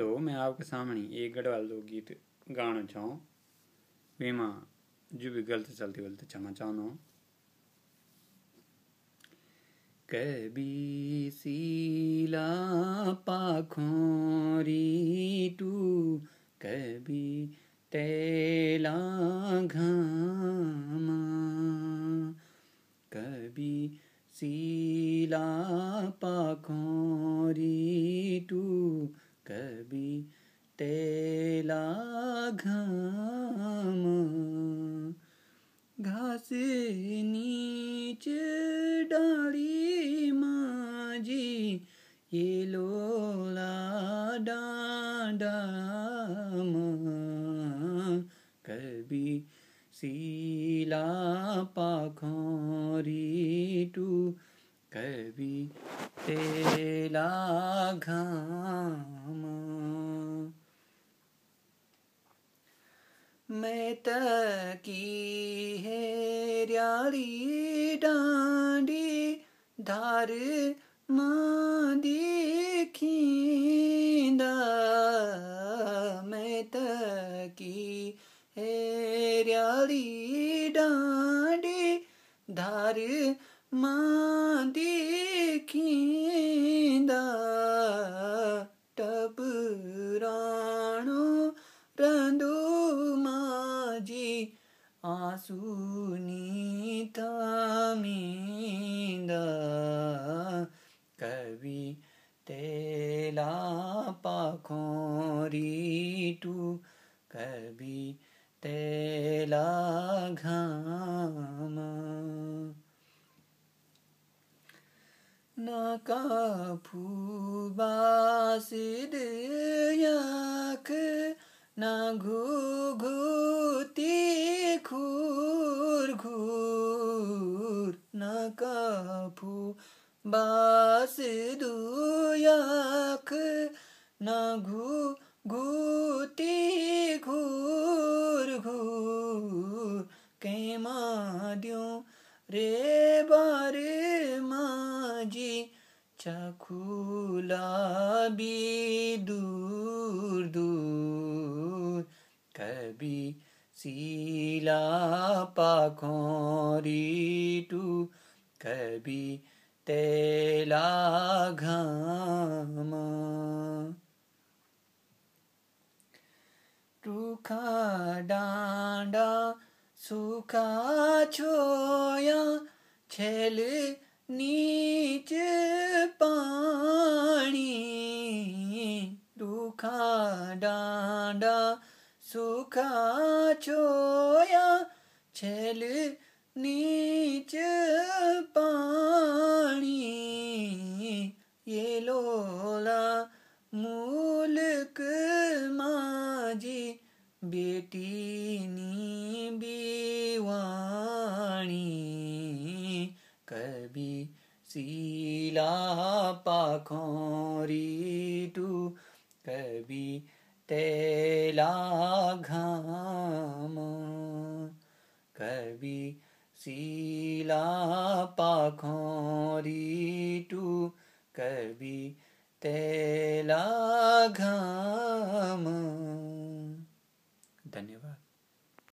दो तो मैं आपके सामने एक गढ़वाल दो गीत गाना चाहूँ वे जो भी गलत चलती गलत क्षमा चाहना कभी सीला पाखोरी टू कभी तेला घामा कभी सीला पाखों से नीचे डाली माँ ये लोला डांडा कभी सीला पाखोरी टू कभी तेला घा मैं की है र्याली डांडी धार माँ देखींदा मैं की है र्याली डांडी धार माँ देखींदा आसुनिमिद कवि तेला पाखरितु कवि तेला घ न कफुबा सिदय नाुघु 가부 마스두약 나구 구티 구르구 깨마디오 레바르 마지 चखूला भी दूर दूर कभी सीला पाखोरी कभी तेला घामा रूखा डांडा सूखा छोया छेल नीच पानी रूखा डांडा सूखा छोया छेल नीच पाणी ये लोला मूलक माजी नी बीवाणी कभी सीला पाखोरी तू कभी तेला घाम कभी सीला पाखोरी टू करबी तेला घाम धन्यवाद